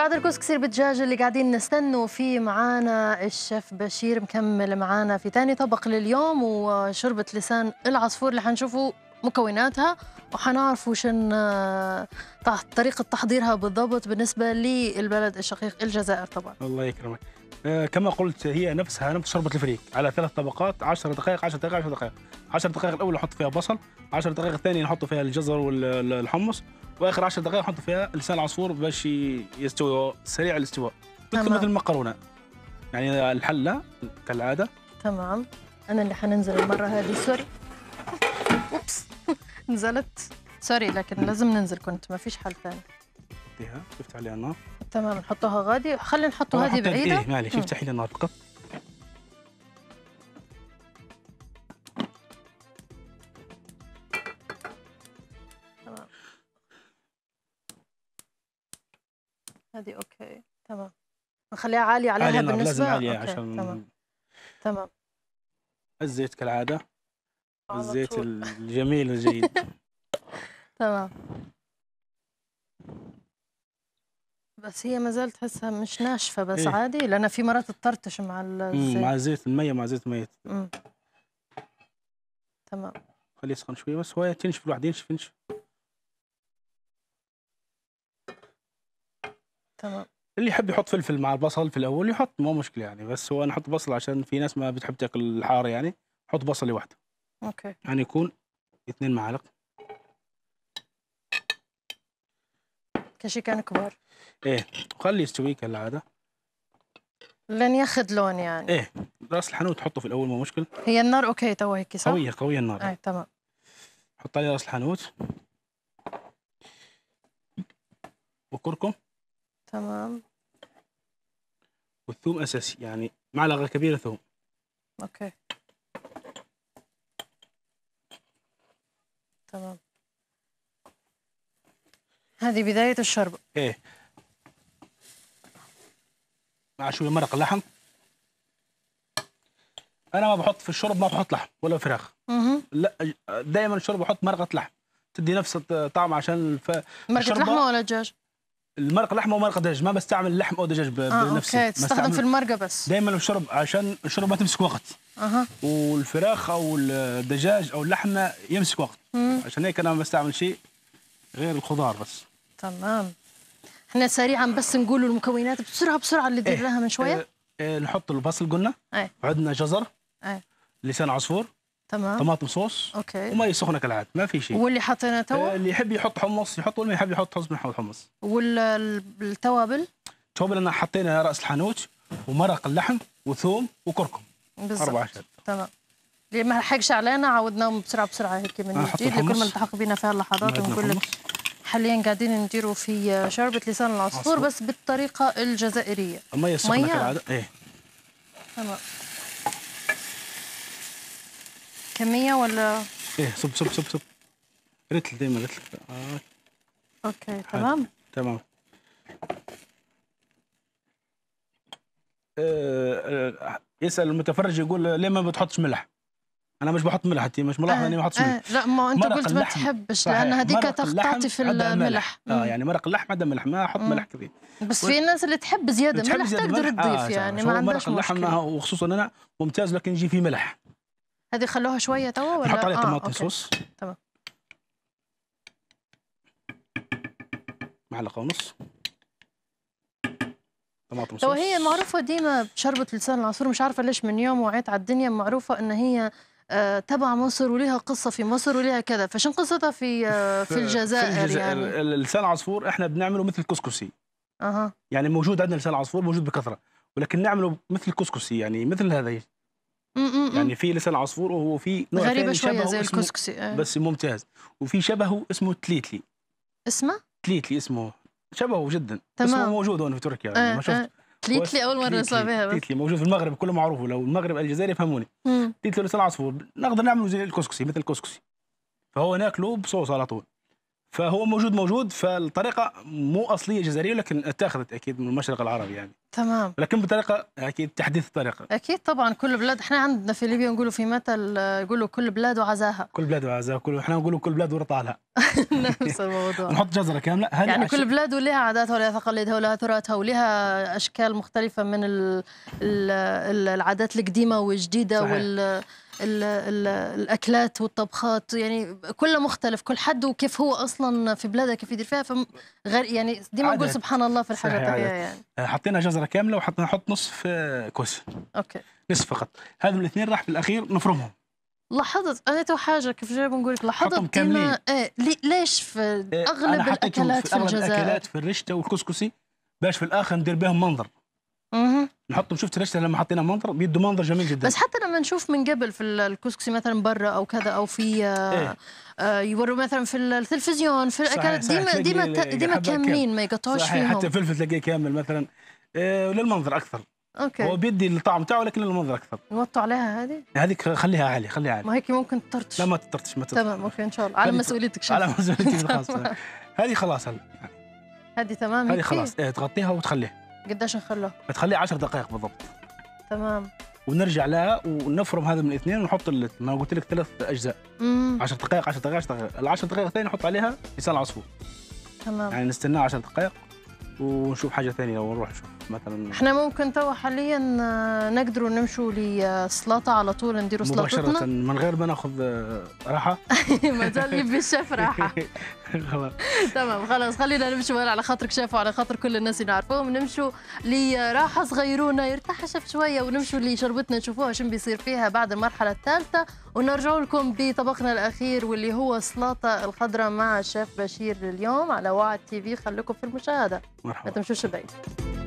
بعد الكسكسي بالدجاج اللي قاعدين نستنوا فيه معانا الشيف بشير مكمل معانا في ثاني طبق لليوم وشربة لسان العصفور اللي حنشوفوا مكوناتها وحنعرفوا شن آه، طريقة تحضيرها بالضبط بالنسبة للبلد الشقيق الجزائر طبعا الله يكرمك آه، كما قلت هي نفسها نفس شربة الفريك على ثلاث طبقات 10 دقائق 10 دقائق 10 دقائق 10 دقائق الاولى نحط فيها بصل 10 دقائق الثانيه نحط فيها الجزر والحمص واخر 10 دقائق نحط فيها لسان العصفور باش يستوي سريع الاستواء مثل مثل المكرونه يعني الحله كالعاده تمام انا اللي حننزل المره هذه سوري اوبس نزلت سوري لكن لازم ننزل كنت ما فيش حل ثاني شفت عليها النار تمام نحطها غادي خلينا نحطه هذه بعيده ايه معلش افتحي لي النار فقط تمام هذه اوكي تمام نخليها عاليه عليها عالي بالنسبه لازم عاليه عشان تمام تمام الزيت كالعاده الزيت الجميل الجيد تمام بس هي ما زالت تحسها مش ناشفه بس إيه؟ عادي لان في مرات تطرطش مع الزيت مع زيت الميه مع زيت الميه تمام خليه يسخن شويه بس هو تنشف لوحده ينشف ينشف تمام اللي يحب يحط فلفل مع البصل في الاول يحط مو مشكله يعني بس هو انا احط بصل عشان في ناس ما بتحب تاكل الحار يعني حط بصل لوحده اوكي يعني يكون اثنين معالق كشي كان يعني كبار ايه وخلي يستوي كالعاده لن ياخذ لون يعني ايه راس الحانوت تحطه في الاول مو مشكل هي النار اوكي تو هيك صح قويه قويه النار ايه تمام حط عليه راس الحانوت وكركم تمام والثوم اساسي يعني معلقه كبيره ثوم اوكي تمام هذه بدايه الشرب ايه مع شويه مرق اللحم انا ما بحط في الشرب ما بحط لحم ولا فراخ لا دايما الشرب بحط مرقه لحم تدي نفس الطعم عشان الف... مرقه لحمه ولا دجاج المرقه لحمه ومرقه دجاج ما بستعمل لحم او دجاج ب... آه بنفسي اوكي تستخدم في المرقه بس دايما الشرب عشان الشرب ما تمسك وقت اها والفراخ او الدجاج او اللحمه يمسك وقت مم. عشان هيك انا ما بستعمل شيء غير الخضار بس تمام احنا سريعا بس نقول المكونات بسرعه بسرعه اللي إيه، درناها من شويه إيه، إيه، نحط البصل قلنا ايه عندنا جزر ايه لسان عصفور تمام طماطم صوص اوكي ومي سخنه كالعاده ما في شيء واللي حطينا توا اللي يحب يحط حمص يحط واللي يحب يحط حمص يحط حمص والتوابل التوابل انا حطينا راس الحانوت ومرق اللحم وثوم وكركم بالظبط اربع اشياء تمام اللي ما لحقش علينا عودناهم بسرعه بسرعه هيك من جديد لكل ما التحق بنا في هاللحظات ونقول لك حاليا قاعدين نديروا في شوربه لسان العصفور بس بالطريقه الجزائريه الميه السخنه كالعاده ايه تمام كميه ولا ايه صب صب صب صب رتل دايما رتل آه. اوكي تمام تمام آه، آه، يسال المتفرج يقول ليه ما بتحطش ملح انا مش بحط ملح انت مش ملاحظه آه اني ما بحطش آه، ملح آه لا ما انت قلت ما تحبش لان هذيك تقطعتي في الملح اه يعني مرق اللحم هذا ملح ما احط ملح كثير بس في ناس اللي تحب زياده تحب ملح زيادة تقدر تضيف آه يعني ما عندهاش مشكله مرق اللحم وخصوصا انا ممتاز لكن يجي فيه ملح هذه خلوها شويه توا ولا نحط عليها آه طماطم صوص تمام معلقه ونص طماطم صوص هي معروفه ديما بشربه لسان العصفور مش عارفه ليش من يوم وعيت على الدنيا معروفه ان هي آه، تبع مصر ولها قصه في مصر ولها كذا فشن قصتها آه، في في الجزائر, في الجزائر يعني لسان العصفور احنا بنعمله مثل الكسكسي اها يعني موجود عندنا لسان العصفور موجود بكثره ولكن نعمله مثل الكسكسي يعني مثل هذا يعني في لسان عصفور وهو في نوع غريبه شويه زي الكسكسي آه. بس ممتاز وفي شبهه اسمه تليتلي اسمه تليتلي اسمه شبهه جدا تمام اسمه موجود هون في تركيا يعني آه ما شفت آه. تليتلي اول مره نسمع بها تليتلي موجود في المغرب كله معروف لو المغرب الجزائر يفهموني تليتلي لسان عصفور نقدر نعملوا زي الكسكسي مثل الكسكسي فهو ناكله بصوص على طول فهو موجود موجود فالطريقه مو اصليه جزائريه لكن اتاخذت اكيد من المشرق العربي يعني تمام لكن بطريقه اكيد تحديث الطريقه اكيد طبعا كل بلاد احنا عندنا في ليبيا نقولوا في مثل يقولوا كل بلاد وعزاها كل بلاد وعزاها كل احنا نقولوا كل بلاد ورطالها نفس الموضوع نحط جزره كامله يعني كل بلاد ولها عاداتها ولها تقاليدها ولها تراثها ولها اشكال مختلفه من ال... ال... العادات القديمه والجديده صحيح. وال ال ال الاكلات والطبخات يعني كله مختلف كل حد وكيف هو اصلا في بلاده كيف يدير فيها فغير يعني ديما نقول سبحان الله في الحاجه الطبيعيه يعني آه، حطينا جزره كامله وحطينا نحط نصف آه، كوس اوكي نصف فقط هذول الاثنين راح في الاخير نفرمهم لاحظت انا تو حاجه كيف جاي بنقول لك لاحظت ديما ايه ليش في آه، اغلب الاكلات في, في الجزائر الاكلات في الرشته والكسكسي باش في الاخر ندير بهم منظر اها نحطهم شفت ليش لما حطينا منظر بيدوا منظر جميل جدا بس حتى لما نشوف من قبل في الكسكسي مثلا برا او كذا او في آه، إيه؟ آه يوروا مثلا في التلفزيون في الاكلات ديما ديما يعني ديما كاملين ما يقطعوش فيهم حتى فلفل تلاقيه كامل مثلا آه للمنظر اكثر اوكي هو بيدي الطعم تاعه لكن المنظر اكثر نوطوا عليها هذه هذيك خليها عالية خليها عالية ما هيك ممكن تطرطش لا ما تطرطش ما تطرطش تمام اوكي ان شاء الله على مسؤوليتك شوف على مسؤوليتك الخاصه هذه خلاص هلا هذه تمام هذه خلاص إيه، تغطيها وتخليها قديش نخله؟ بتخليه 10 دقائق بالضبط تمام ونرجع لها ونفرم هذا من الاثنين ونحط ما قلت لك ثلاث اجزاء 10 دقائق 10 دقائق 10 دقائق ال 10 دقائق الثانيه نحط عليها لسان عصفور تمام يعني نستناه 10 دقائق ونشوف حاجه ثانيه ونروح نشوف مثلا احنا ممكن تو حاليا آه، نقدروا نمشوا لسلطه على طول نديروا سلطتنا مباشره من غير ما ناخذ آه، راحه مازال يبي الشيف راحه تمام خلاص خلينا نمشوا على خاطرك شيف وعلى خاطر كل الناس اللي نعرفوهم نمشوا لراحه صغيرونه يرتاح الشيف شويه ونمشوا لشربتنا نشوفوها شنو بيصير فيها بعد المرحله الثالثه ونرجعوا لكم بطبقنا الاخير واللي هو صلاطة الخضراء مع الشيف بشير اليوم على وعد تي في خليكم في المشاهده مرحبا ما تمشوش بعيد